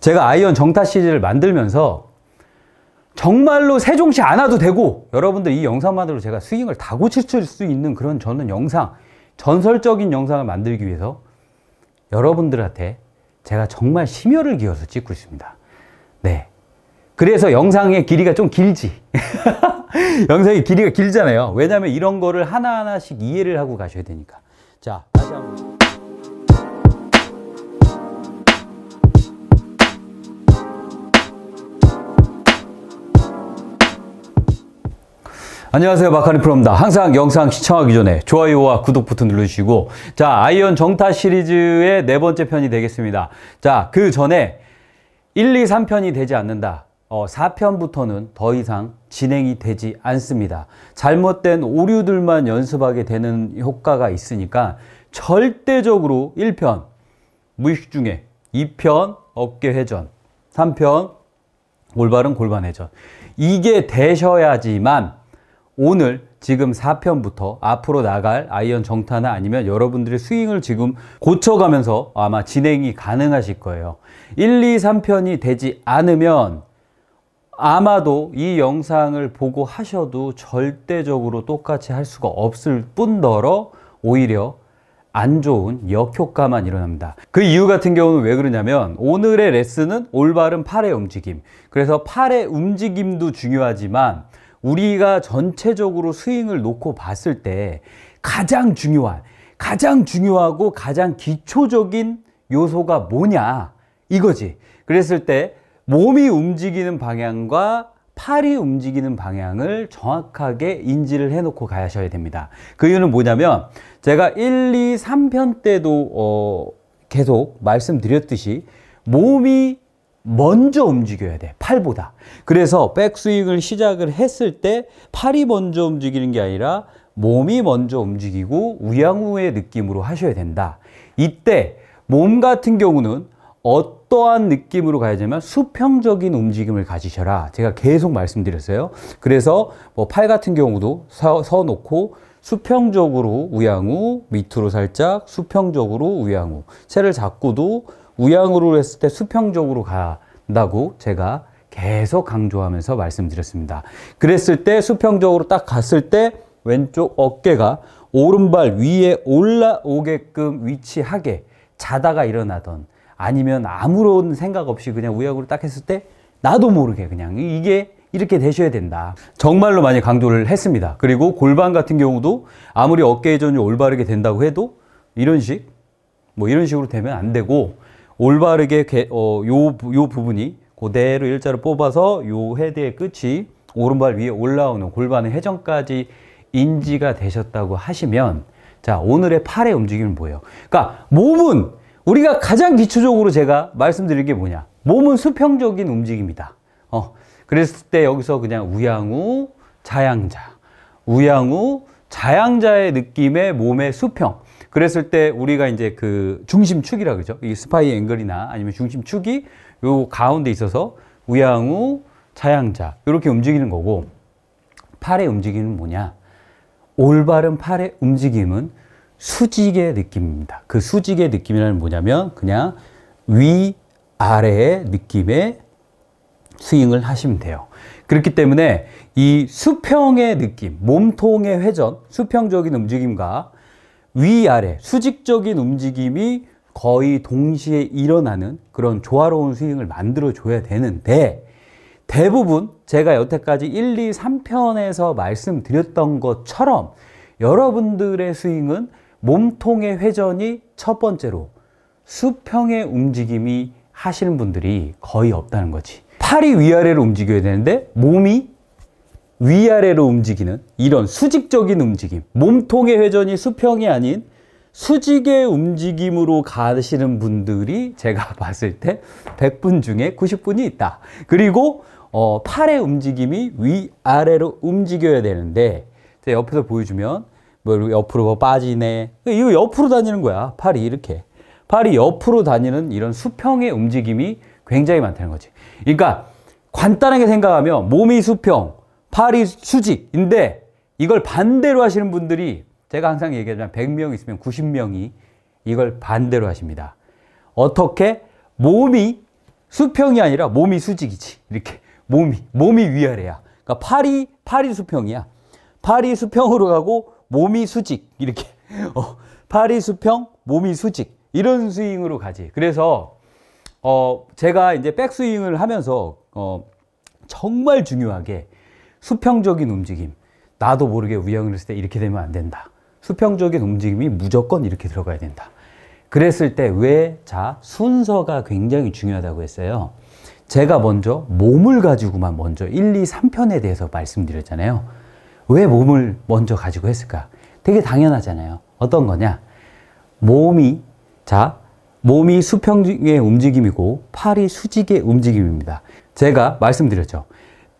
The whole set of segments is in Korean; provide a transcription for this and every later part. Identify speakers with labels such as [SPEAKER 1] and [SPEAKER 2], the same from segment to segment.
[SPEAKER 1] 제가 아이언 정타 시리즈를 만들면서 정말로 세종시 안 와도 되고 여러분들 이 영상만으로 제가 스윙을 다 고칠 수 있는 그런 저는 영상 전설적인 영상을 만들기 위해서 여러분들한테 제가 정말 심혈을 기어서 찍고 있습니다 네 그래서 영상의 길이가 좀 길지 영상의 길이가 길잖아요 왜냐면 이런 거를 하나하나씩 이해를 하고 가셔야 되니까 자 다시 한번 안녕하세요 마카니 프로입니다. 항상 영상 시청하기 전에 좋아요와 구독 버튼 눌러주시고 자 아이언 정타 시리즈의 네 번째 편이 되겠습니다. 자그 전에 1, 2, 3편이 되지 않는다. 어, 4편부터는 더 이상 진행이 되지 않습니다. 잘못된 오류들만 연습하게 되는 효과가 있으니까 절대적으로 1편 무의식 중에 2편 어깨 회전 3편 올바른 골반 회전 이게 되셔야지만 오늘 지금 4편부터 앞으로 나갈 아이언 정타나 아니면 여러분들의 스윙을 지금 고쳐가면서 아마 진행이 가능하실 거예요. 1, 2, 3편이 되지 않으면 아마도 이 영상을 보고 하셔도 절대적으로 똑같이 할 수가 없을 뿐더러 오히려 안 좋은 역효과만 일어납니다. 그 이유 같은 경우는 왜 그러냐면 오늘의 레슨은 올바른 팔의 움직임. 그래서 팔의 움직임도 중요하지만 우리가 전체적으로 스윙을 놓고 봤을 때 가장 중요한, 가장 중요하고 가장 기초적인 요소가 뭐냐 이거지. 그랬을 때 몸이 움직이는 방향과 팔이 움직이는 방향을 정확하게 인지를 해놓고 가셔야 됩니다. 그 이유는 뭐냐면 제가 1, 2, 3편 때도 어 계속 말씀드렸듯이 몸이 먼저 움직여야 돼. 팔보다. 그래서 백스윙을 시작을 했을 때 팔이 먼저 움직이는 게 아니라 몸이 먼저 움직이고 우양우의 느낌으로 하셔야 된다. 이때 몸 같은 경우는 어떠한 느낌으로 가야 되냐면 수평적인 움직임을 가지셔라. 제가 계속 말씀드렸어요. 그래서 뭐 팔 같은 경우도 서, 서 놓고 수평적으로 우양우, 밑으로 살짝 수평적으로 우양우. 채를 잡고도 우양으로 했을 때 수평적으로 간다고 제가 계속 강조하면서 말씀드렸습니다. 그랬을 때 수평적으로 딱 갔을 때 왼쪽 어깨가 오른발 위에 올라오게끔 위치하게 자다가 일어나던 아니면 아무런 생각 없이 그냥 우약으로 딱 했을 때 나도 모르게 그냥 이게 이렇게 되셔야 된다. 정말로 많이 강조를 했습니다. 그리고 골반 같은 경우도 아무리 어깨 회전이 올바르게 된다고 해도 이런 식, 뭐 이런 식으로 되면 안 되고 올바르게 개, 어, 요, 요 부분이 그대로 일자를 뽑아서 요 헤드의 끝이 오른발 위에 올라오는 골반의 회전까지 인지가 되셨다고 하시면 자 오늘의 팔의 움직임은 뭐예요? 그러니까 몸은 우리가 가장 기초적으로 제가 말씀드릴 게 뭐냐 몸은 수평적인 움직임이다 어, 그랬을 때 여기서 그냥 우양우, 자양자 우양우, 자양자의 느낌의 몸의 수평 그랬을 때 우리가 이제 그 중심축이라 그러죠. 이 스파이 앵글이나 아니면 중심축이 요 가운데 있어서 우양우, 자양자 이렇게 움직이는 거고 팔의 움직임은 뭐냐? 올바른 팔의 움직임은 수직의 느낌입니다. 그 수직의 느낌이라는 뭐냐면 그냥 위 아래의 느낌의 스윙을 하시면 돼요. 그렇기 때문에 이 수평의 느낌, 몸통의 회전, 수평적인 움직임과 위아래 수직적인 움직임이 거의 동시에 일어나는 그런 조화로운 스윙을 만들어 줘야 되는데 대부분 제가 여태까지 1, 2, 3편에서 말씀드렸던 것처럼 여러분들의 스윙은 몸통의 회전이 첫 번째로 수평의 움직임이 하시는 분들이 거의 없다는 거지 팔이 위아래로 움직여야 되는데 몸이 위아래로 움직이는 이런 수직적인 움직임 몸통의 회전이 수평이 아닌 수직의 움직임으로 가시는 분들이 제가 봤을 때 100분 중에 90분이 있다 그리고 어, 팔의 움직임이 위아래로 움직여야 되는데 옆에서 보여주면 뭐 옆으로 뭐 빠지네 이거 옆으로 다니는 거야 팔이 이렇게 팔이 옆으로 다니는 이런 수평의 움직임이 굉장히 많다는 거지 그러니까 간단하게 생각하면 몸이 수평 파리 수직인데 이걸 반대로 하시는 분들이 제가 항상 얘기하지만 100명 있으면 90명이 이걸 반대로 하십니다. 어떻게 몸이 수평이 아니라 몸이 수직이지. 이렇게 몸이 몸이 위아래야. 그러니까 팔이 팔이 수평이야. 팔이 수평으로 가고 몸이 수직 이렇게 어, 팔이 수평 몸이 수직 이런 스윙으로 가지. 그래서 어 제가 이제 백스윙을 하면서 어 정말 중요하게 수평적인 움직임. 나도 모르게 우영을 했을 때 이렇게 되면 안 된다. 수평적인 움직임이 무조건 이렇게 들어가야 된다. 그랬을 때 왜, 자, 순서가 굉장히 중요하다고 했어요. 제가 먼저 몸을 가지고만 먼저 1, 2, 3편에 대해서 말씀드렸잖아요. 왜 몸을 먼저 가지고 했을까? 되게 당연하잖아요. 어떤 거냐? 몸이, 자, 몸이 수평의 움직임이고 팔이 수직의 움직임입니다. 제가 말씀드렸죠.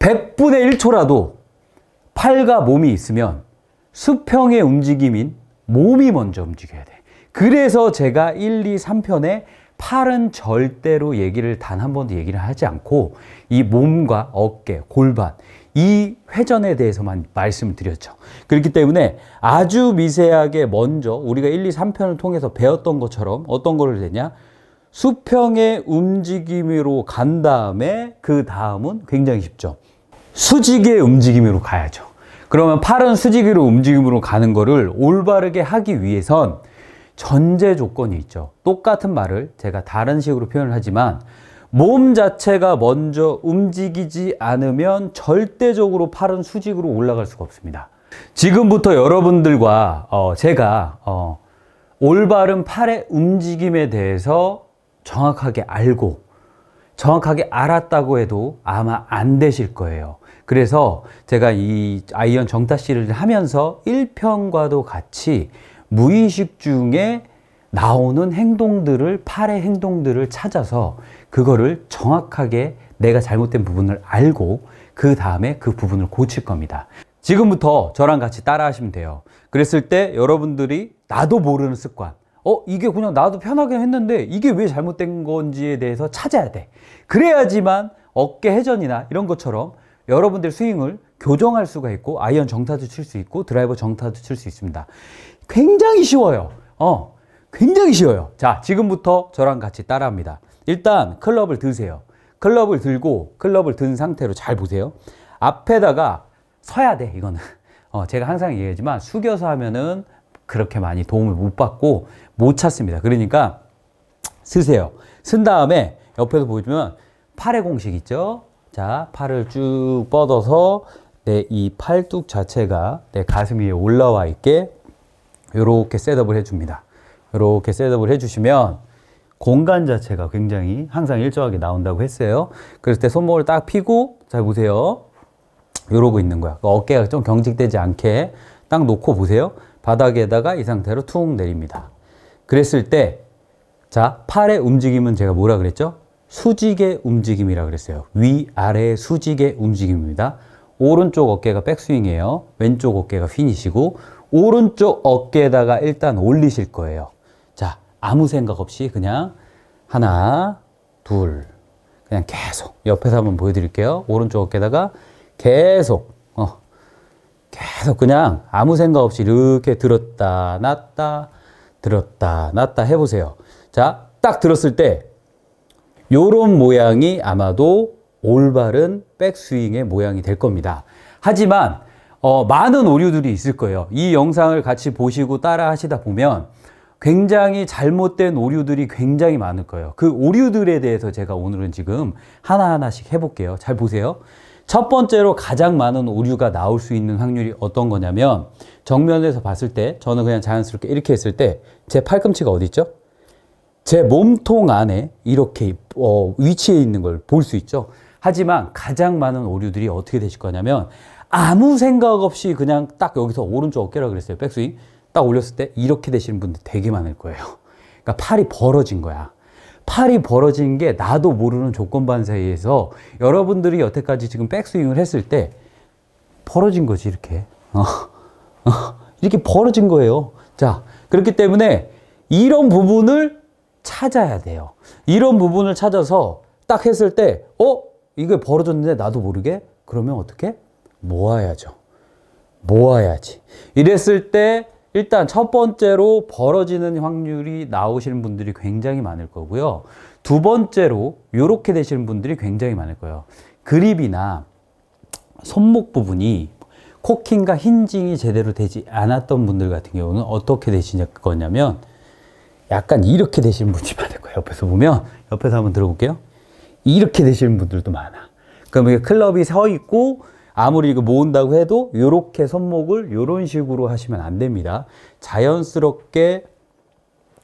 [SPEAKER 1] 100분의 1초라도 팔과 몸이 있으면 수평의 움직임인 몸이 먼저 움직여야 돼. 그래서 제가 1, 2, 3편에 팔은 절대로 얘기를 단 한 번도 얘기를 하지 않고 이 몸과 어깨, 골반 이 회전에 대해서만 말씀을 드렸죠. 그렇기 때문에 아주 미세하게 먼저 우리가 1, 2, 3편을 통해서 배웠던 것처럼 어떤 거를 되냐 수평의 움직임으로 간 다음에 그 다음은 굉장히 쉽죠. 수직의 움직임으로 가야죠. 그러면 팔은 수직으로 움직임으로 가는 거를 올바르게 하기 위해선 전제 조건이 있죠. 똑같은 말을 제가 다른 식으로 표현을 하지만 몸 자체가 먼저 움직이지 않으면 절대적으로 팔은 수직으로 올라갈 수가 없습니다. 지금부터 여러분들과 어 제가 어 올바른 팔의 움직임에 대해서 정확하게 알고 정확하게 알았다고 해도 아마 안 되실 거예요. 그래서 제가 이 아이언 정타 씨를 하면서 1편과도 같이 무의식 중에 나오는 행동들을 팔의 행동들을 찾아서 그거를 정확하게 내가 잘못된 부분을 알고 그 다음에 그 부분을 고칠 겁니다. 지금부터 저랑 같이 따라 하시면 돼요. 그랬을 때 여러분들이 나도 모르는 습관 어, 이게 그냥 나도 편하게 했는데 이게 왜 잘못된 건지에 대해서 찾아야 돼. 그래야지만 어깨 회전이나 이런 것처럼 여러분들 스윙을 교정할 수가 있고 아이언 정타도 칠 수 있고 드라이버 정타도 칠 수 있습니다. 굉장히 쉬워요. 어, 굉장히 쉬워요. 자, 지금부터 저랑 같이 따라합니다. 일단 클럽을 드세요. 클럽을 들고 클럽을 든 상태로 잘 보세요. 앞에다가 서야 돼, 이거는. 어, 제가 항상 얘기하지만 숙여서 하면은 그렇게 많이 도움을 못 받고 못 찾습니다. 그러니까 쓰세요. 쓴 다음에 옆에서 보여주면 팔의 공식 있죠? 자, 팔을 쭉 뻗어서 내 이 팔뚝 자체가 내 가슴 위에 올라와 있게 이렇게 셋업을 해줍니다. 이렇게 셋업을 해주시면 공간 자체가 굉장히 항상 일정하게 나온다고 했어요. 그럴 때 손목을 딱 피고 잘 보세요. 이러고 있는 거야. 그 어깨가 좀 경직되지 않게 딱 놓고 보세요. 바닥에다가 이 상태로 퉁 내립니다. 그랬을 때, 자, 팔의 움직임은 제가 뭐라 그랬죠? 수직의 움직임이라 그랬어요. 위아래 수직의 움직임입니다. 오른쪽 어깨가 백스윙이에요. 왼쪽 어깨가 휘니시고 오른쪽 어깨에다가 일단 올리실 거예요. 자, 아무 생각 없이 그냥 하나, 둘, 그냥 계속 옆에서 한번 보여드릴게요. 오른쪽 어깨다가 에 계속 어, 계속 그냥 아무 생각 없이 이렇게 들었다 놨다 들었다 놨다 해보세요. 자, 딱 들었을 때 요런 모양이 아마도 올바른 백스윙의 모양이 될 겁니다. 하지만 어, 많은 오류들이 있을 거예요. 이 영상을 같이 보시고 따라 하시다 보면 굉장히 잘못된 오류들이 굉장히 많을 거예요. 그 오류들에 대해서 제가 오늘은 지금 하나하나씩 해볼게요. 잘 보세요. 첫 번째로 가장 많은 오류가 나올 수 있는 확률이 어떤 거냐면 정면에서 봤을 때 저는 그냥 자연스럽게 이렇게 했을 때 제 팔꿈치가 어디 있죠? 제 몸통 안에 이렇게 어, 위치해 있는 걸 볼 수 있죠. 하지만 가장 많은 오류들이 어떻게 되실 거냐면 아무 생각 없이 그냥 딱 여기서 오른쪽 어깨라 그랬어요. 백스윙 딱 올렸을 때 이렇게 되시는 분들 되게 많을 거예요. 그러니까 팔이 벌어진 거야. 팔이 벌어진게 나도 모르는 조건반사에 이서 여러분들이 여태까지 지금 백스윙을 했을 때 벌어진 거지 이렇게 어, 어, 이렇게 벌어진 거예요 자 그렇기 때문에 이런 부분을 찾아야 돼요 이런 부분을 찾아서 딱 했을 때 어? 이게 벌어졌는데 나도 모르게? 그러면 어떻게? 모아야죠 모아야지 이랬을 때 일단 첫 번째로 벌어지는 확률이 나오시는 분들이 굉장히 많을 거고요. 두 번째로 이렇게 되시는 분들이 굉장히 많을 거예요. 그립이나 손목 부분이 코킹과 힌징이 제대로 되지 않았던 분들 같은 경우는 어떻게 되시냐 면 약간 이렇게 되시는 분이 들 많을 거예요. 옆에서 보면 옆에서 한번 들어볼게요. 이렇게 되시는 분들도 많아. 그러면 럼 클럽이 서 있고 아무리 이거 모은다고 해도 이렇게 손목을 이런 식으로 하시면 안 됩니다. 자연스럽게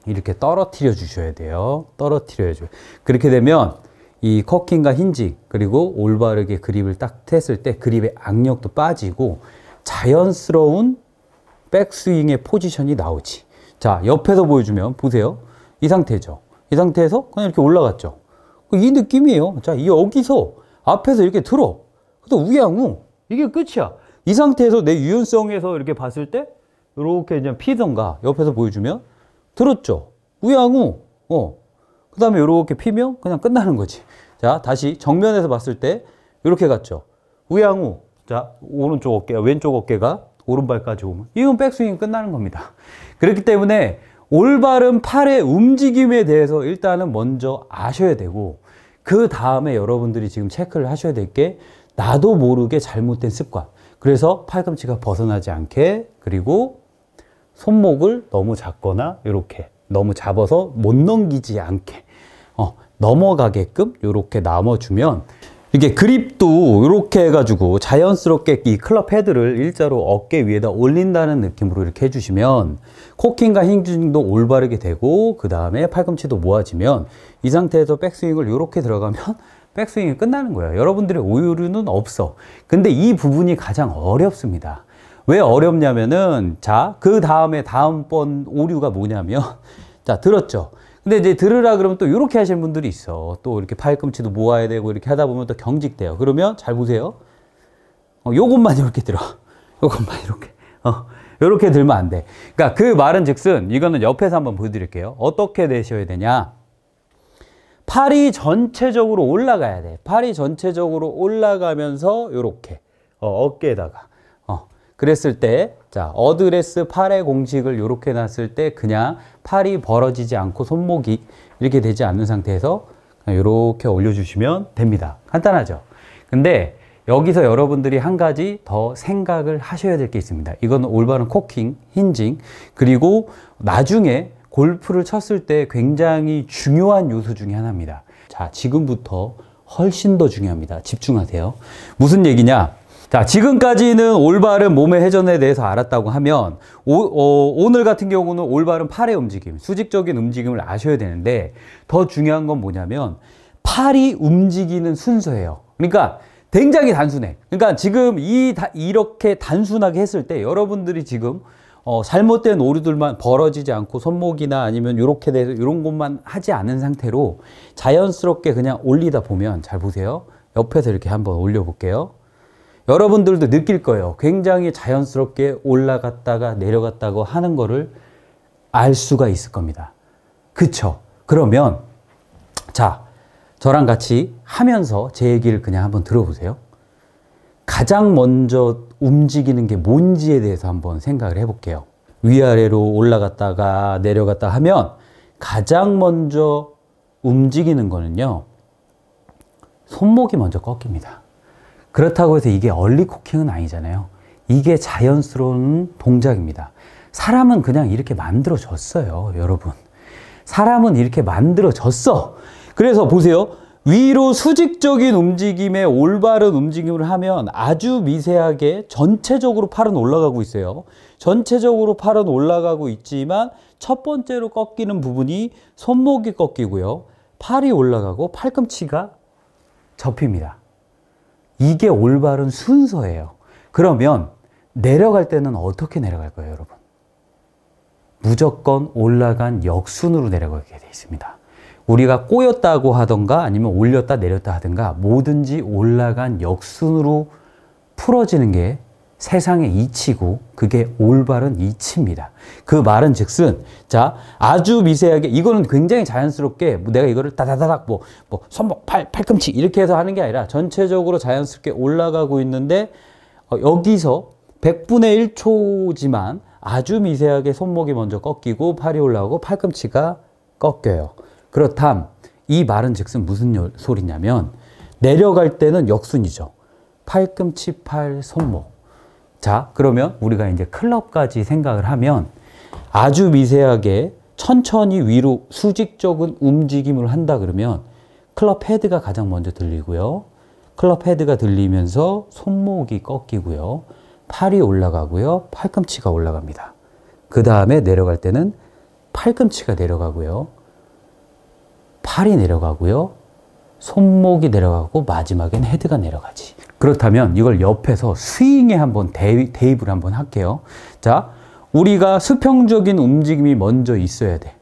[SPEAKER 1] 이렇게 떨어뜨려 주셔야 돼요. 떨어뜨려 줘요. 그렇게 되면 이 커킹과 힌지 그리고 올바르게 그립을 딱 했을 때 그립의 악력도 빠지고 자연스러운 백스윙의 포지션이 나오지. 자, 옆에서 보여주면 보세요. 이 상태죠. 이 상태에서 그냥 이렇게 올라갔죠. 이 느낌이에요. 자, 여기서 앞에서 이렇게 들어. 또 우양우 이게 끝이야. 이 상태에서 내 유연성에서 이렇게 봤을 때 이렇게 이제 피던가 옆에서 보여주면 들었죠. 우양우. 어. 그 다음에 이렇게 피면 그냥 끝나는 거지. 자 다시 정면에서 봤을 때 이렇게 갔죠. 우양우. 자 오른쪽 어깨, 왼쪽 어깨가 오른발까지 오면 이건 백스윙 끝나는 겁니다. 그렇기 때문에 올바른 팔의 움직임에 대해서 일단은 먼저 아셔야 되고 그 다음에 여러분들이 지금 체크를 하셔야 될게 나도 모르게 잘못된 습관. 그래서 팔꿈치가 벗어나지 않게 그리고 손목을 너무 잡거나 이렇게 너무 잡아서 못 넘기지 않게 어, 넘어가게끔 이렇게 남아주면 이게 그립도 이렇게 해가지고 자연스럽게 이 클럽 헤드를 일자로 어깨 위에다 올린다는 느낌으로 이렇게 해주시면 코킹과 힝주도 올바르게 되고 그 다음에 팔꿈치도 모아지면 이 상태에서 백스윙을 이렇게 들어가면 백스윙이 끝나는 거예요. 여러분들의 오류는 없어. 근데 이 부분이 가장 어렵습니다. 왜 어렵냐면은 자, 그 다음에 다음번 오류가 뭐냐면 자, 들었죠. 근데 이제 들으라 그러면 또 이렇게 하시는 분들이 있어. 또 이렇게 팔꿈치도 모아야 되고 이렇게 하다 보면 또 경직돼요. 그러면 잘 보세요. 어, 요것만 이렇게 들어. 요것만 이렇게. 어. 이렇게 들면 안 돼. 그러니까 그 말은 즉슨 이거는 옆에서 한번 보여드릴게요. 어떻게 되셔야 되냐. 팔이 전체적으로 올라가야 돼. 팔이 전체적으로 올라가면서 이렇게 어, 깨에다가 어, 그랬을 때 자, 어드레스 팔의 공식을 이렇게 놨을 때 그냥 팔이 벌어지지 않고 손목이 이렇게 되지 않는 상태에서 이렇게 올려주시면 됩니다. 간단하죠? 근데 여기서 여러분들이 한 가지 더 생각을 하셔야 될 게 있습니다. 이건 올바른 코킹, 힌징, 그리고 나중에 골프를 쳤을 때 굉장히 중요한 요소 중에 하나입니다. 자, 지금부터 훨씬 더 중요합니다. 집중하세요. 무슨 얘기냐? 자, 지금까지는 올바른 몸의 회전에 대해서 알았다고 하면 오, 어, 오늘 같은 경우는 올바른 팔의 움직임, 수직적인 움직임을 아셔야 되는데 더 중요한 건 뭐냐면 팔이 움직이는 순서예요. 그러니까 굉장히 단순해. 그러니까 지금 이 다, 이렇게 단순하게 했을 때 여러분들이 지금 어, 잘못된 오류들만 벌어지지 않고 손목이나 아니면 이렇게 돼서 이런 것만 하지 않은 상태로 자연스럽게 그냥 올리다 보면 잘 보세요. 옆에서 이렇게 한번 올려볼게요. 여러분들도 느낄 거예요. 굉장히 자연스럽게 올라갔다가 내려갔다고 하는 거를 알 수가 있을 겁니다. 그쵸? 그러면 자 저랑 같이 하면서 제 얘기를 그냥 한번 들어보세요. 가장 먼저 움직이는 게 뭔지에 대해서 한번 생각을 해볼게요. 위아래로 올라갔다가 내려갔다 하면 가장 먼저 움직이는 거는요. 손목이 먼저 꺾입니다. 그렇다고 해서 이게 얼리코킹은 아니잖아요. 이게 자연스러운 동작입니다. 사람은 그냥 이렇게 만들어졌어요, 여러분. 사람은 이렇게 만들어졌어. 그래서 보세요. 위로 수직적인 움직임에 올바른 움직임을 하면 아주 미세하게 전체적으로 팔은 올라가고 있어요. 전체적으로 팔은 올라가고 있지만 첫 번째로 꺾이는 부분이 손목이 꺾이고요. 팔이 올라가고 팔꿈치가 접힙니다. 이게 올바른 순서예요. 그러면 내려갈 때는 어떻게 내려갈 거요 여러분? 무조건 올라간 역순으로 내려가게 되어 있습니다. 우리가 꼬였다고 하던가 아니면 올렸다 내렸다 하든가 뭐든지 올라간 역순으로 풀어지는 게 세상의 이치고 그게 올바른 이치입니다. 그 말은 즉슨 자 아주 미세하게 이거는 굉장히 자연스럽게 뭐 내가 이거를 다다다닥 뭐, 뭐 손목 팔 팔꿈치 이렇게 해서 하는 게 아니라 전체적으로 자연스럽게 올라가고 있는데 어, 여기서 100분의 1초지만 아주 미세하게 손목이 먼저 꺾이고 팔이 올라오고 팔꿈치가 꺾여요. 그렇담 이 말은 즉슨 무슨 소리냐면 내려갈 때는 역순이죠. 팔꿈치, 팔, 손목. 자, 그러면 우리가 이제 클럽까지 생각을 하면 아주 미세하게 천천히 위로 수직적인 움직임을 한다 그러면 클럽 헤드가 가장 먼저 들리고요. 클럽 헤드가 들리면서 손목이 꺾이고요. 팔이 올라가고요. 팔꿈치가 올라갑니다. 그 다음에 내려갈 때는 팔꿈치가 내려가고요. 팔이 내려가고요. 손목이 내려가고 마지막엔 헤드가 내려가지. 그렇다면 이걸 옆에서 스윙에 한번 대입, 대입을 한번 할게요. 자, 우리가 수평적인 움직임이 먼저 있어야 돼.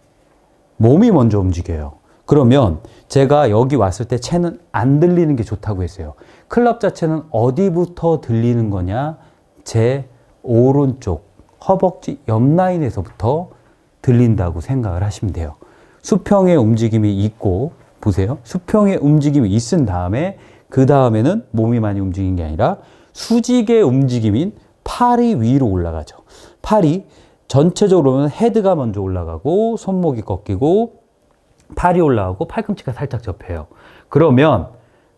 [SPEAKER 1] 몸이 먼저 움직여요. 그러면 제가 여기 왔을 때 채는 안 들리는 게 좋다고 했어요. 클럽 자체는 어디부터 들리는 거냐? 제 오른쪽 허벅지 옆 라인에서부터 들린다고 생각을 하시면 돼요. 수평의 움직임이 있고 보세요. 수평의 움직임이 있은 다음에 그 다음에는 몸이 많이 움직인 게 아니라 수직의 움직임인 팔이 위로 올라가죠. 팔이 전체적으로는 헤드가 먼저 올라가고 손목이 꺾이고 팔이 올라가고 팔꿈치가 살짝 접해요. 그러면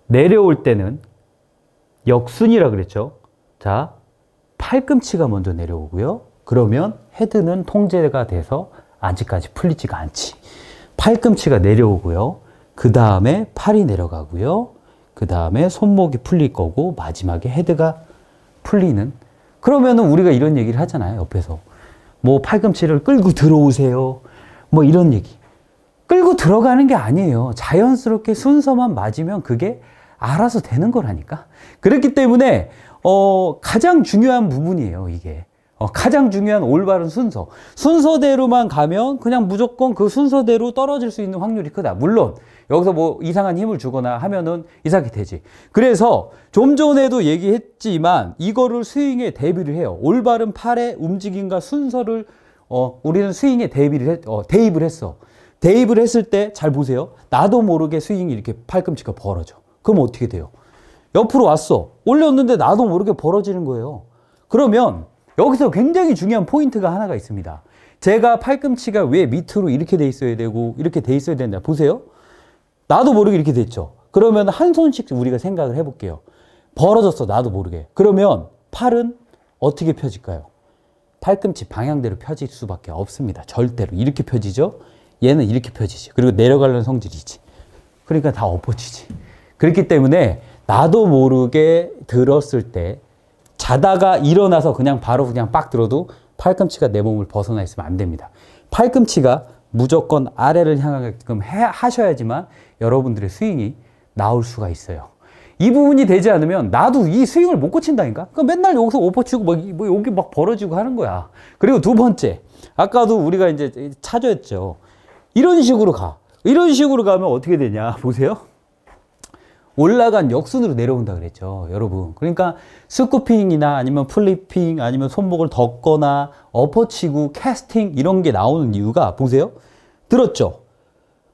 [SPEAKER 1] 내려올 때는 역순이라 그랬죠. 자, 팔꿈치가 먼저 내려오고요. 그러면 헤드는 통제가 돼서 아직까지 풀리지가 않지. 팔꿈치가 내려오고요. 그 다음에 팔이 내려가고요. 그 다음에 손목이 풀릴 거고 마지막에 헤드가 풀리는 그러면은 우리가 이런 얘기를 하잖아요. 옆에서 뭐 팔꿈치를 끌고 들어오세요. 뭐 이런 얘기. 끌고 들어가는 게 아니에요. 자연스럽게 순서만 맞으면 그게 알아서 되는 거라니까. 그렇기 때문에 어 가장 중요한 부분이에요. 이게. 어, 가장 중요한 올바른 순서. 순서대로만 가면 그냥 무조건 그 순서대로 떨어질 수 있는 확률이 크다. 물론 여기서 뭐 이상한 힘을 주거나 하면은 이상하게 되지. 그래서 좀 전에도 얘기했지만 이거를 스윙에 대비를 해요. 올바른 팔의 움직임과 순서를 어, 우리는 스윙에 대비를 했, 어, 대입을 했어. 대입을 했을 때 잘 보세요. 나도 모르게 스윙이 이렇게 팔꿈치가 벌어져. 그럼 어떻게 돼요? 옆으로 왔어. 올렸는데 나도 모르게 벌어지는 거예요. 그러면 여기서 굉장히 중요한 포인트가 하나가 있습니다. 제가 팔꿈치가 왜 밑으로 이렇게 돼 있어야 되고 이렇게 돼 있어야 된다. 보세요. 나도 모르게 이렇게 됐죠. 그러면 한 손씩 우리가 생각을 해볼게요. 벌어졌어. 나도 모르게. 그러면 팔은 어떻게 펴질까요? 팔꿈치 방향대로 펴질 수밖에 없습니다. 절대로. 이렇게 펴지죠? 얘는 이렇게 펴지지. 그리고 내려가려는 성질이지. 그러니까 다 엎어지지. 그렇기 때문에 나도 모르게 들었을 때 자다가 일어나서 그냥 바로 그냥 빡 들어도 팔꿈치가 내 몸을 벗어나 있으면 안 됩니다. 팔꿈치가 무조건 아래를 향하게끔 해, 하셔야지만 여러분들의 스윙이 나올 수가 있어요. 이 부분이 되지 않으면 나도 이 스윙을 못 고친다니까? 그러니까 맨날 여기서 오퍼 치고 막, 뭐 여기 막 벌어지고 하는 거야. 그리고 두 번째. 아까도 우리가 이제 찾아했죠 이런 식으로 가. 이런 식으로 가면 어떻게 되냐. 보세요. 올라간 역순으로 내려온다 그랬죠. 여러분. 그러니까 스쿠핑이나 아니면 플리핑 아니면 손목을 덮거나 엎어치고 캐스팅 이런 게 나오는 이유가 보세요. 들었죠?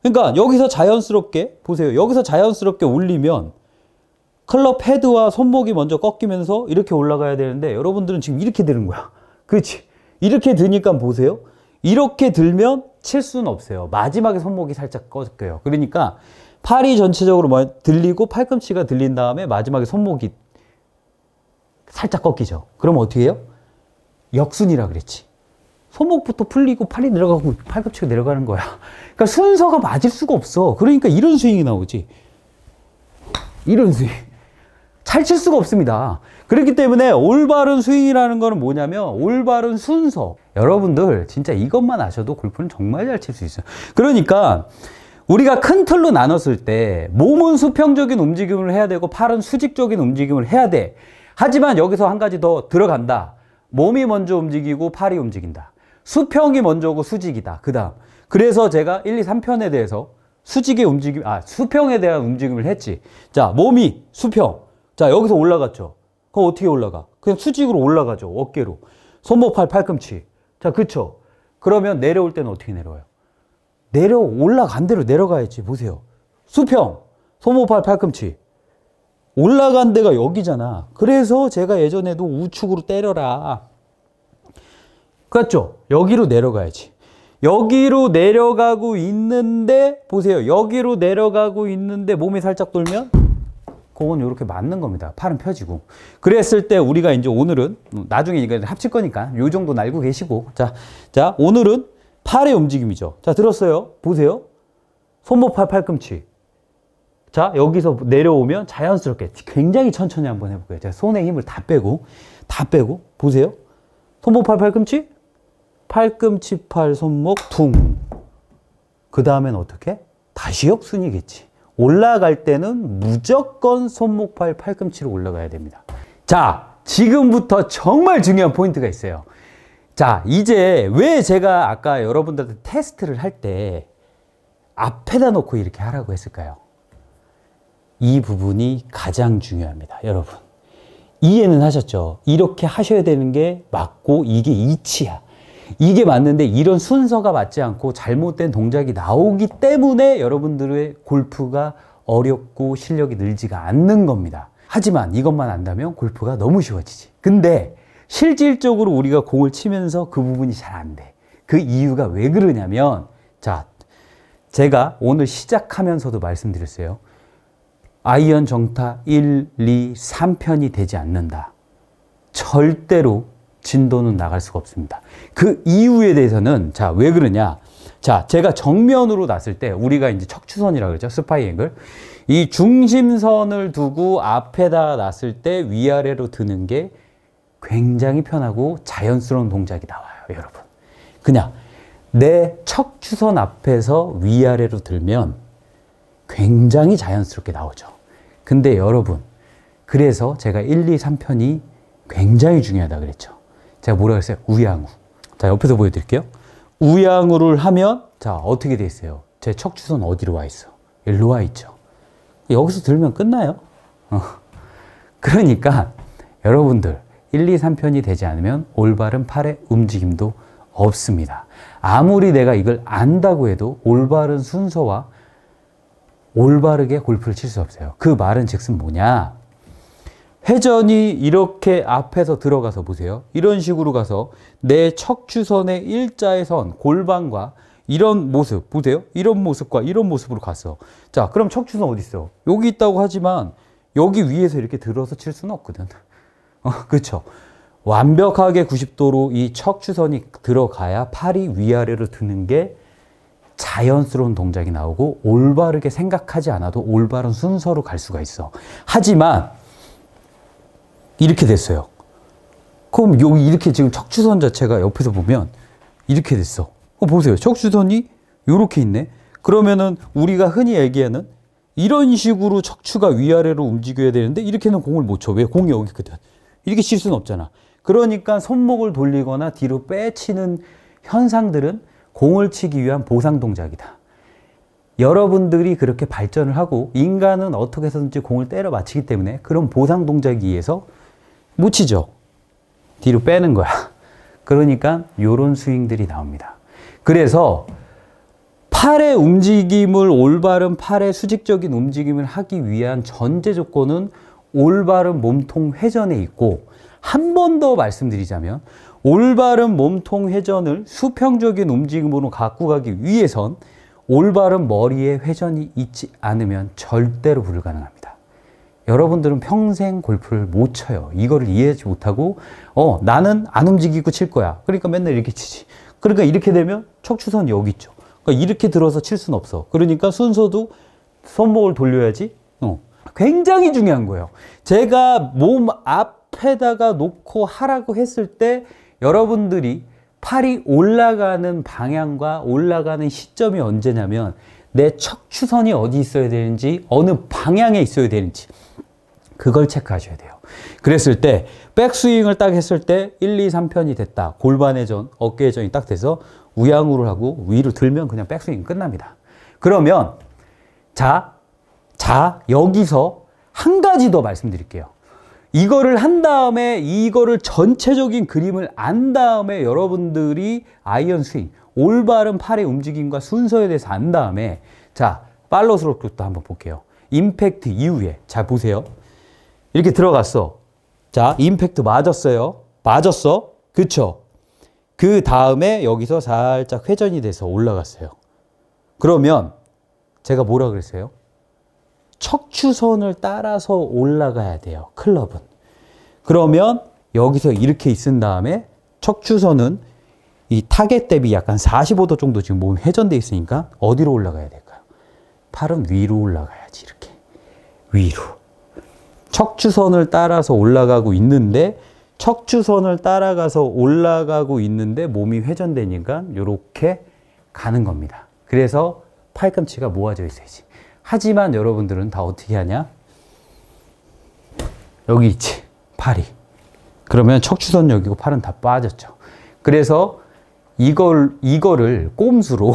[SPEAKER 1] 그러니까 여기서 자연스럽게 보세요. 여기서 자연스럽게 올리면 클럽 헤드와 손목이 먼저 꺾이면서 이렇게 올라가야 되는데 여러분들은 지금 이렇게 드는 거야. 그렇지? 이렇게 드니까 보세요. 이렇게 들면 칠 수는 없어요. 마지막에 손목이 살짝 꺾여요. 그러니까 팔이 전체적으로 뭐 들리고 팔꿈치가 들린 다음에 마지막에 손목이 살짝 꺾이죠. 그럼 어떻게 해요? 역순이라 그랬지. 손목부터 풀리고 팔이 내려가고 팔꿈치가 내려가는 거야. 그러니까 순서가 맞을 수가 없어. 그러니까 이런 스윙이 나오지. 이런 스윙. 잘 칠 수가 없습니다. 그렇기 때문에 올바른 스윙이라는 거는 뭐냐면 올바른 순서. 여러분들 진짜 이것만 아셔도 골프는 정말 잘 칠 수 있어요. 그러니까 우리가 큰 틀로 나눴을 때 몸은 수평적인 움직임을 해야 되고 팔은 수직적인 움직임을 해야 돼. 하지만 여기서 한 가지 더 들어간다. 몸이 먼저 움직이고 팔이 움직인다. 수평이 먼저고 수직이다. 그 다음. 그래서 제가 1, 2, 3편에 대해서 수직의 움직임, 아, 수평에 대한 움직임을 했지. 자, 몸이 수평. 자, 여기서 올라갔죠. 그럼 어떻게 올라가? 그냥 수직으로 올라가죠. 어깨로. 손목, 팔, 팔꿈치. 자, 그쵸? 그러면 내려올 때는 어떻게 내려와요? 내려 올라간 대로 내려가야지 보세요 수평 소모팔 팔꿈치 올라간 데가 여기잖아 그래서 제가 예전에도 우측으로 때려라 그랬죠 여기로 내려가야지 여기로 내려가고 있는데 보세요 여기로 내려가고 있는데 몸이 살짝 돌면 공은 이렇게 맞는 겁니다 팔은 펴지고 그랬을 때 우리가 이제 오늘은 나중에 이거 합칠 거니까 요 정도 알고 계시고 자, 자 오늘은 팔의 움직임이죠. 자, 들었어요? 보세요. 손목, 팔, 팔꿈치. 자, 여기서 내려오면 자연스럽게 굉장히 천천히 한번 해볼게요. 제가 손에 힘을 다 빼고, 다 빼고, 보세요. 손목, 팔, 팔꿈치? 팔꿈치, 팔, 손목, 퉁. 그 다음엔 어떻게? 다시 역순이겠지. 올라갈 때는 무조건 손목, 팔, 팔꿈치로 올라가야 됩니다. 자, 지금부터 정말 중요한 포인트가 있어요. 자, 이제 왜 제가 아까 여러분들한테 테스트를 할 때 앞에다 놓고 이렇게 하라고 했을까요? 이 부분이 가장 중요합니다. 여러분. 이해는 하셨죠? 이렇게 하셔야 되는 게 맞고 이게 이치야. 이게 맞는데 이런 순서가 맞지 않고 잘못된 동작이 나오기 때문에 여러분들의 골프가 어렵고 실력이 늘지가 않는 겁니다. 하지만 이것만 안다면 골프가 너무 쉬워지지. 근데 실질적으로 우리가 공을 치면서 그 부분이 잘 안 돼. 그 이유가 왜 그러냐면 자 제가 오늘 시작하면서도 말씀드렸어요. 아이언 정타 1, 2, 3편이 되지 않는다. 절대로 진도는 나갈 수가 없습니다. 그 이유에 대해서는 자왜 그러냐 자, 제가 정면으로 났을 때 우리가 이제 척추선이라고 그러죠. 스파이 앵글. 이 중심선을 두고 앞에다 놨을 때 위아래로 드는 게 굉장히 편하고 자연스러운 동작이 나와요, 여러분. 그냥 내 척추선 앞에서 위아래로 들면 굉장히 자연스럽게 나오죠. 근데 여러분, 그래서 제가 1, 2, 3편이 굉장히 중요하다 그랬죠. 제가 뭐라 그랬어요? 우양우. 자, 옆에서 보여드릴게요. 우양우를 하면, 자, 어떻게 돼 있어요? 제 척추선 어디로 와 있어? 일로 와 있죠. 여기서 들면 끝나요. 어. 그러니까 여러분들, 1, 2, 3편이 되지 않으면 올바른 팔의 움직임도 없습니다. 아무리 내가 이걸 안다고 해도 올바른 순서와 올바르게 골프를 칠 수 없어요. 그 말은 즉슨 뭐냐? 회전이 이렇게 앞에서 들어가서 보세요. 이런 식으로 가서 내 척추선의 일자에선 골반과 이런 모습 보세요. 이런 모습과 이런 모습으로 갔어. 자, 그럼 척추선 어디 있어? 여기 있다고 하지만 여기 위에서 이렇게 들어서 칠 수는 없거든. 어, 그렇죠. 완벽하게 90도로 이 척추선이 들어가야 팔이 위아래로 드는 게 자연스러운 동작이 나오고 올바르게 생각하지 않아도 올바른 순서로 갈 수가 있어. 하지만 이렇게 됐어요. 그럼 여기 이렇게 지금 척추선 자체가 옆에서 보면 이렇게 됐어. 어, 보세요. 척추선이 이렇게 있네. 그러면은 우리가 흔히 얘기하는 이런 식으로 척추가 위아래로 움직여야 되는데 이렇게는 공을 못 쳐. 왜? 공이 여기 있거 이렇게 칠 수는 없잖아. 그러니까 손목을 돌리거나 뒤로 빼치는 현상들은 공을 치기 위한 보상 동작이다. 여러분들이 그렇게 발전을 하고 인간은 어떻게 해서든지 공을 때려 맞히기 때문에 그런 보상 동작에 의해서 묻히죠 뒤로 빼는 거야. 그러니까 이런 스윙들이 나옵니다. 그래서 팔의 움직임을 올바른 팔의 수직적인 움직임을 하기 위한 전제 조건은 올바른 몸통 회전에 있고 한 번 더 말씀드리자면 올바른 몸통 회전을 수평적인 움직임으로 갖고 가기 위해선 올바른 머리의 회전이 있지 않으면 절대로 불가능합니다. 여러분들은 평생 골프를 못 쳐요. 이거를 이해하지 못하고 어 나는 안 움직이고 칠 거야. 그러니까 맨날 이렇게 치지. 그러니까 이렇게 되면 척추선 여기 있죠. 그러니까 이렇게 들어서 칠 수는 없어. 그러니까 순서도 손목을 돌려야지. 어. 굉장히 중요한 거예요. 제가 몸 앞에다가 놓고 하라고 했을 때 여러분들이 팔이 올라가는 방향과 올라가는 시점이 언제냐면 내 척추선이 어디 있어야 되는지 어느 방향에 있어야 되는지 그걸 체크하셔야 돼요. 그랬을 때 백스윙을 딱 했을 때 1, 2, 3편이 됐다. 골반의 전, 어깨의 전이 딱 돼서 우양으로 하고 위로 들면 그냥 백스윙 끝납니다. 그러면 자 자, 여기서 한 가지 더 말씀드릴게요. 이거를 한 다음에 이거를 전체적인 그림을 안 다음에 여러분들이 아이언 스윙, 올바른 팔의 움직임과 순서에 대해서 안 다음에 자, 팔로우 스로크도 한번 볼게요. 임팩트 이후에 자, 보세요. 이렇게 들어갔어. 자, 임팩트 맞았어요. 맞았어. 그쵸? 그 다음에 여기서 살짝 회전이 돼서 올라갔어요. 그러면 제가 뭐라 그랬어요? 척추선을 따라서 올라가야 돼요. 클럽은. 그러면 여기서 이렇게 있은 다음에 척추선은 이 타겟 대비 약간 45도 정도 지금 몸이 회전돼 있으니까 어디로 올라가야 될까요? 팔은 위로 올라가야지 이렇게. 위로. 척추선을 따라서 올라가고 있는데 척추선을 따라가서 올라가고 있는데 몸이 회전되니까 이렇게 가는 겁니다. 그래서 팔꿈치가 모아져 있어야지. 하지만 여러분들은 다 어떻게 하냐? 여기 있지. 팔이. 그러면 척추선 여기고 팔은 다 빠졌죠. 그래서 이걸, 이거를 꼼수로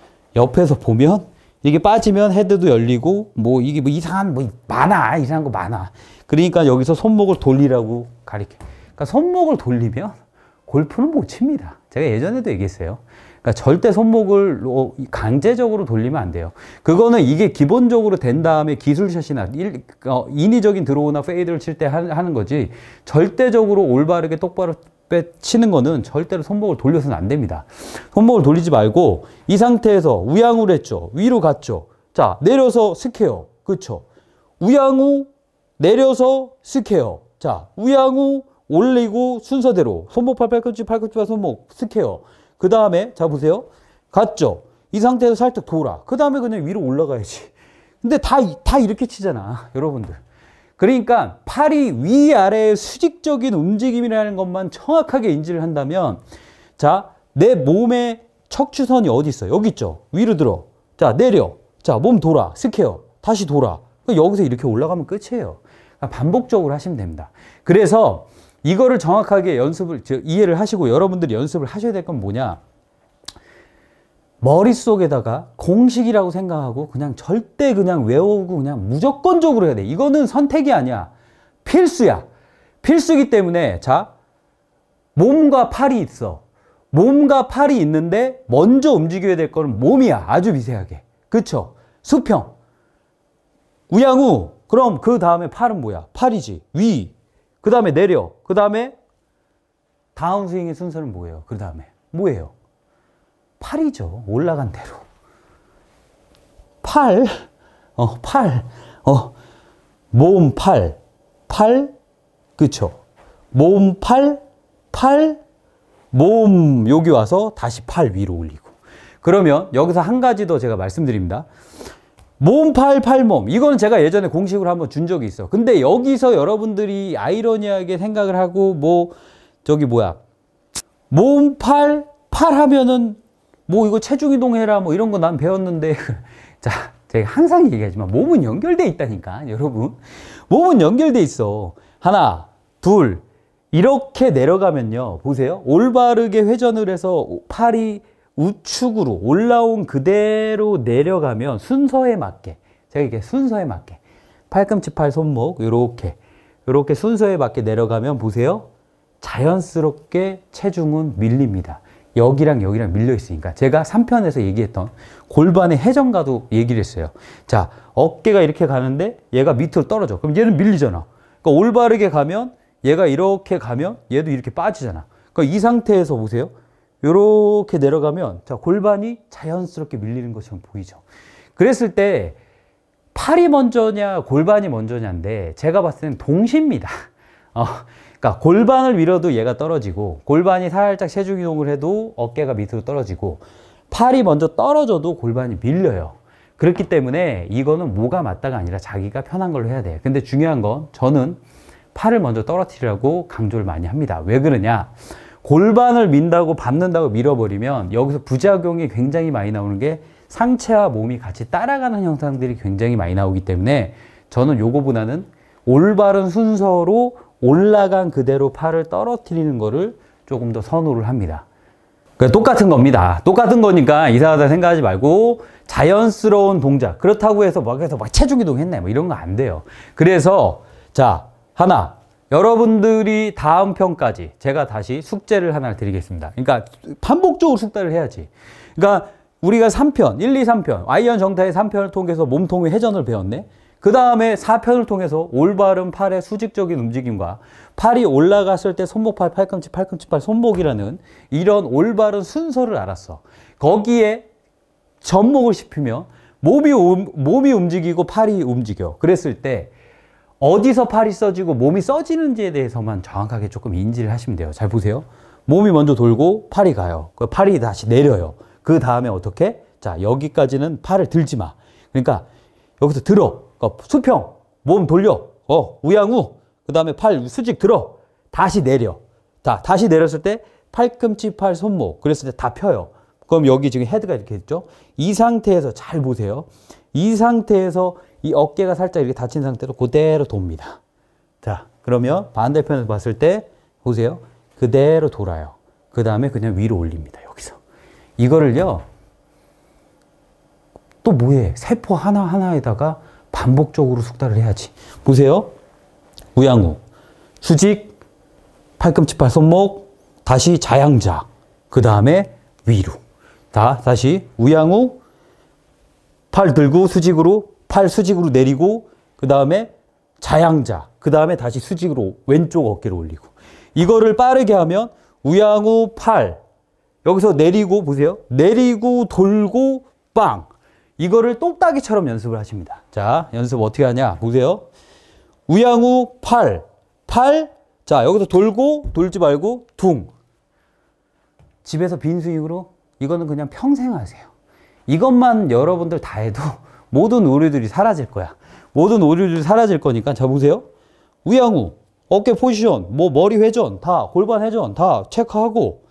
[SPEAKER 1] 옆에서 보면 이게 빠지면 헤드도 열리고 뭐 이게 뭐 이상한 뭐 많아. 이상한 거 많아. 그러니까 여기서 손목을 돌리라고 가리켜. 그러니까 손목을 돌리면 골프는 못 칩니다. 제가 예전에도 얘기했어요. 그러니까 절대 손목을 강제적으로 돌리면 안 돼요. 그거는 이게 기본적으로 된 다음에 기술샷이나 어, 인위적인 드로우나 페이드를 칠 때 하는 거지 절대적으로 올바르게 똑바로 치는 거는 절대로 손목을 돌려서는 안 됩니다. 손목을 돌리지 말고 이 상태에서 우양우를 했죠. 위로 갔죠. 자 내려서 스퀘어. 그렇죠. 우양우 내려서 스퀘어. 자 우양우 올리고 순서대로 손목 팔팔꿈치 팔꿈치와 손목 스퀘어 그 다음에 자 보세요. 갔죠. 이 상태에서 살짝 돌아. 그 다음에 그냥 위로 올라가야지. 근데 다, 다 이렇게 치잖아. 여러분들. 그러니까 팔이 위아래의 수직적인 움직임이라는 것만 정확하게 인지를 한다면 자, 내 몸의 척추선이 어디 있어? 여기 있죠. 위로 들어. 자, 내려. 자, 몸 돌아. 스퀘어. 다시 돌아. 그러니까 여기서 이렇게 올라가면 끝이에요. 그러니까 반복적으로 하시면 됩니다. 그래서 이거를 정확하게 연습을 이해를 하시고 여러분들이 연습을 하셔야 될 건 뭐냐? 머릿속에다가 공식이라고 생각하고 그냥 절대 그냥 외우고 그냥 무조건적으로 해야 돼. 이거는 선택이 아니야. 필수야. 필수기 때문에 자 몸과 팔이 있어. 몸과 팔이 있는데 먼저 움직여야 될 거는 몸이야. 아주 미세하게. 그쵸? 수평. 우양우. 그럼 그 다음에 팔은 뭐야? 팔이지. 위, 그 다음에 내려. 그 다음에 다운스윙의 순서는 뭐예요? 그 다음에 뭐예요? 팔이죠. 올라간 대로. 팔, 어, 팔, 어, 몸, 팔, 팔, 그쵸. 몸, 팔, 팔, 몸, 여기 와서 다시 팔 위로 올리고. 그러면 여기서 한 가지 더 제가 말씀드립니다. 몸팔 팔 몸 이거는 제가 예전에 공식으로 한번 준 적이 있어 근데 여기서 여러분들이 아이러니하게 생각을 하고 뭐 저기 뭐야 몸 팔 팔 하면은 뭐 이거 체중이동 해라 뭐 이런 거 난 배웠는데 자 제가 항상 얘기하지만 몸은 연결돼 있다니까 여러분 몸은 연결돼 있어 하나 둘 이렇게 내려가면요 보세요 올바르게 회전을 해서 팔이 우측으로 올라온 그대로 내려가면 순서에 맞게 제가 이렇게 순서에 맞게 팔꿈치 팔 손목 이렇게 이렇게 순서에 맞게 내려가면 보세요 자연스럽게 체중은 밀립니다 여기랑 여기랑 밀려 있으니까 제가 3편에서 얘기했던 골반의 회전가도 얘기를 했어요 자 어깨가 이렇게 가는데 얘가 밑으로 떨어져 그럼 얘는 밀리잖아 그러니까 올바르게 가면 얘가 이렇게 가면 얘도 이렇게 빠지잖아 그러니까 이 상태에서 보세요 이렇게 내려가면 자 골반이 자연스럽게 밀리는 것처럼 보이죠. 그랬을 때 팔이 먼저냐 골반이 먼저냐인데 제가 봤을 때는 동시입니다. 어, 그러니까 골반을 밀어도 얘가 떨어지고 골반이 살짝 체중 이동을 해도 어깨가 밑으로 떨어지고 팔이 먼저 떨어져도 골반이 밀려요. 그렇기 때문에 이거는 뭐가 맞다가 아니라 자기가 편한 걸로 해야 돼요. 근데 중요한 건 저는 팔을 먼저 떨어뜨리라고 강조를 많이 합니다. 왜 그러냐? 골반을 민다고 밟는다고 밀어버리면 여기서 부작용이 굉장히 많이 나오는 게 상체와 몸이 같이 따라가는 현상들이 굉장히 많이 나오기 때문에 저는 요거보다는 올바른 순서로 올라간 그대로 팔을 떨어뜨리는 거를 조금 더 선호를 합니다. 그러니까 똑같은 겁니다. 똑같은 거니까 이상하다 생각하지 말고 자연스러운 동작. 그렇다고 해서 막 해서 막 체중 이동했네. 뭐 이런 거 안 돼요. 그래서 자, 하나, 여러분들이 다음 편까지 제가 다시 숙제를 하나 드리겠습니다. 그러니까 반복적으로 숙제를 해야지. 그러니까 우리가 3편, 1, 2, 3편, 아이언 정타의 3편을 통해서 몸통의 회전을 배웠네. 그 다음에 4편을 통해서 올바른 팔의 수직적인 움직임과 팔이 올라갔을 때 손목, 팔, 팔꿈치, 팔꿈치, 팔, 손목이라는 이런 올바른 순서를 알았어. 거기에 전목을 씹히며 몸이, 몸이 움직이고 팔이 움직여. 그랬을 때 어디서 팔이 써지고 몸이 써지는지에 대해서만 정확하게 조금 인지를 하시면 돼요. 잘 보세요. 몸이 먼저 돌고 팔이 가요. 그 팔이 다시 내려요. 그 다음에 어떻게? 자, 여기까지는 팔을 들지 마. 그러니까 여기서 들어. 그러니까 수평. 몸 돌려. 어, 우양우. 그 다음에 팔 수직 들어. 다시 내려. 자, 다시 내렸을 때 팔꿈치, 팔, 손목. 그랬을 때 다 펴요. 그럼 여기 지금 헤드가 이렇게 있죠? 이 상태에서 잘 보세요. 이 상태에서 이 어깨가 살짝 이렇게 다친 상태로 그대로 돕니다. 자, 그러면 반대편에서 봤을 때 보세요. 그대로 돌아요. 그 다음에 그냥 위로 올립니다. 여기서. 이거를요. 또 뭐해? 세포 하나하나에다가 반복적으로 숙달을 해야지. 보세요. 우양우. 수직, 팔꿈치 팔손목, 다시 자양자. 그 다음에 위로. 다, 다시 우양우, 팔 들고 수직으로 팔 수직으로 내리고 그 다음에 자양자 그 다음에 다시 수직으로 왼쪽 어깨를 올리고 이거를 빠르게 하면 우양우 팔 여기서 내리고 보세요 내리고 돌고 빵 이거를 똑딱이처럼 연습을 하십니다 자 연습 어떻게 하냐 보세요 우양우 팔팔 자 여기서 돌고 돌지 말고 둥 집에서 빈 스윙으로 이거는 그냥 평생 하세요 이것만 여러분들 다 해도 모든 오류들이 사라질 거야. 모든 오류들이 사라질 거니까 자 보세요. 우양우, 어깨 포지션, 뭐 머리 회전, 다 골반 회전 다 체크하고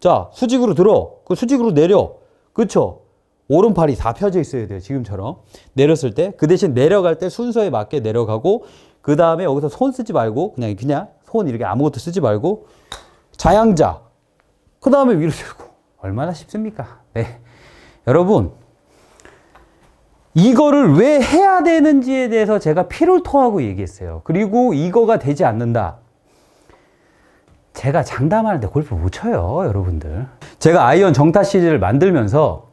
[SPEAKER 1] 자 수직으로 들어, 그 수직으로 내려, 그쵸? 오른팔이 다 펴져 있어야 돼요. 지금처럼 내렸을 때 그 대신 내려갈 때 순서에 맞게 내려가고 그 다음에 여기서 손 쓰지 말고 그냥 그냥 손 이렇게 아무것도 쓰지 말고 자양자 그 다음에 위로 들고 얼마나 쉽습니까? 네 여러분 이거를 왜 해야 되는지에 대해서 제가 피를 토하고 얘기했어요. 그리고 이거가 되지 않는다. 제가 장담하는데 골프 못 쳐요, 여러분들. 제가 아이언 정타 시리즈를 만들면서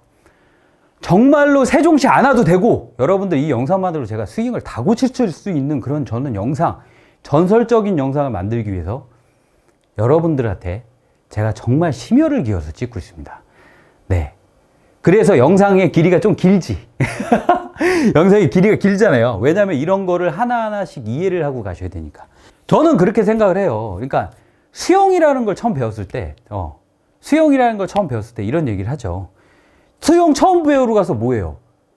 [SPEAKER 1] 정말로 세종시 안 와도 되고 여러분들 이 영상만으로 제가 스윙을 다 고칠 수 있는 그런 저는 영상, 전설적인 영상을 만들기 위해서 여러분들한테 제가 정말 심혈을 기어서 찍고 있습니다. 그래서 영상의 길이가 좀 길지 영상의 길이가 길잖아요 왜냐하면 이런 거를 하나하나씩 이해를 하고 가셔야 되니까 저는 그렇게 생각을 해요 그러니까 수영이라는 걸 처음 배웠을 때 어, 수영이라는 걸 처음 배웠을 때 이런 얘기를 하죠 수영 처음 배우러 가서 뭐예요?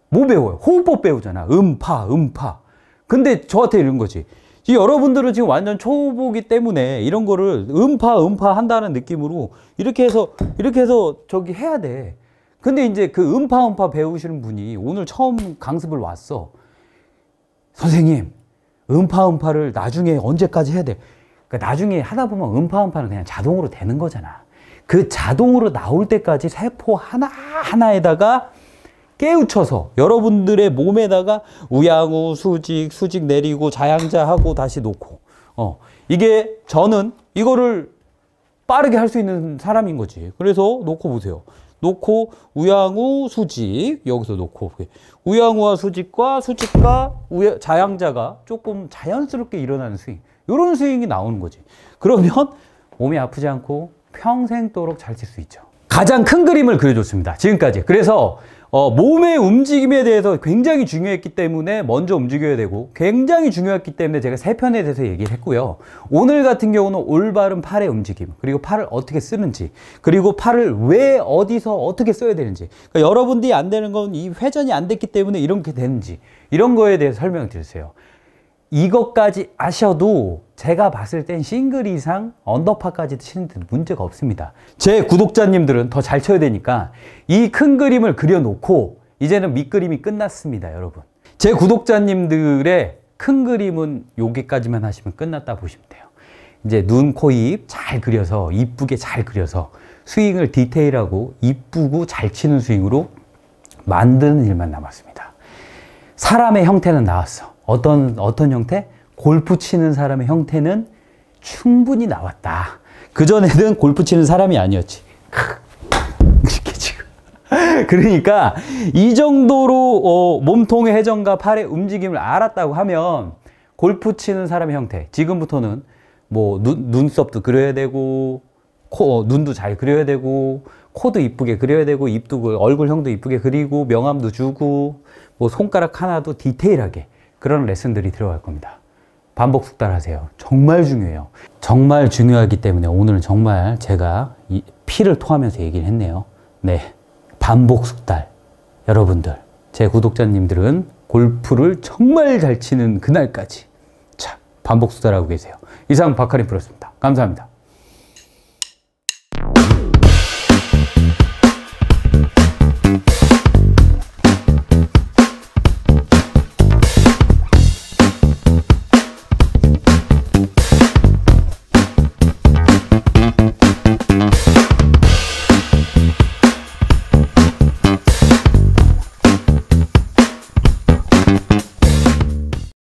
[SPEAKER 1] 뭐 배워요? 호흡법 배우잖아 음파 음파 근데 저한테 이런 거지 여러분들은 지금 완전 초보기 때문에 이런 거를 음파 음파 한다는 느낌으로 이렇게 해서 이렇게 해서 저기 해야 돼 근데 이제 그 음파 음파 배우시는 분이 오늘 처음 강습을 왔어. 선생님, 음파 음파를 나중에 언제까지 해야 돼? 그러니까 나중에 하다 보면 음파 음파는 그냥 자동으로 되는 거잖아. 그 자동으로 나올 때까지 세포 하나하나에다가 깨우쳐서 여러분들의 몸에다가 우양우 수직 수직 내리고 자양자 하고 다시 놓고 어 이게 저는 이거를 빠르게 할 수 있는 사람인 거지 그래서 놓고 보세요 놓고 우양우 수직 여기서 놓고 우양우와 수직과 수직과 우야, 자양자가 조금 자연스럽게 일어나는 스윙 이런 스윙이 나오는 거지 그러면 몸이 아프지 않고 평생도록 잘 칠 수 있죠 가장 큰 그림을 그려줬습니다 지금까지 그래서 어, 몸의 움직임에 대해서 굉장히 중요했기 때문에 먼저 움직여야 되고 굉장히 중요했기 때문에 제가 세 편에 대해서 얘기를 했고요. 오늘 같은 경우는 올바른 팔의 움직임 그리고 팔을 어떻게 쓰는지 그리고 팔을 왜 어디서 어떻게 써야 되는지 그러니까 여러분들이 안 되는 건 이 회전이 안 됐기 때문에 이렇게 되는지 이런 거에 대해서 설명을 드리세요 이것까지 아셔도 제가 봤을 땐 싱글 이상 언더파까지 치는데 문제가 없습니다. 제 구독자님들은 더 잘 쳐야 되니까 이 큰 그림을 그려놓고 이제는 밑그림이 끝났습니다, 여러분. 제 구독자님들의 큰 그림은 여기까지만 하시면 끝났다 보시면 돼요. 이제 눈, 코, 입 잘 그려서 이쁘게 잘 그려서 스윙을 디테일하고 이쁘고 잘 치는 스윙으로 만드는 일만 남았습니다. 사람의 형태는 나왔어. 어떤, 어떤 형태? 골프 치는 사람의 형태는 충분히 나왔다. 그전에는 골프 치는 사람이 아니었지. 이렇게 지금. 그러니까 이 정도로 어, 몸통의 회전과 팔의 움직임을 알았다고 하면 골프 치는 사람의 형태. 지금부터는 뭐 눈, 눈썹도 그려야 되고 코, 어, 눈도 잘 그려야 되고 코도 이쁘게 그려야 되고 입도 그 얼굴형도 이쁘게 그리고 명암도 주고 뭐 손가락 하나도 디테일하게 그런 레슨들이 들어갈 겁니다. 반복 숙달하세요. 정말 중요해요. 정말 중요하기 때문에 오늘은 정말 제가 피를 토하면서 얘기를 했네요. 네. 반복 숙달. 여러분들, 제 구독자님들은 골프를 정말 잘 치는 그날까지 자, 반복 숙달하고 계세요. 이상 박하림 프로였습니다. 감사합니다.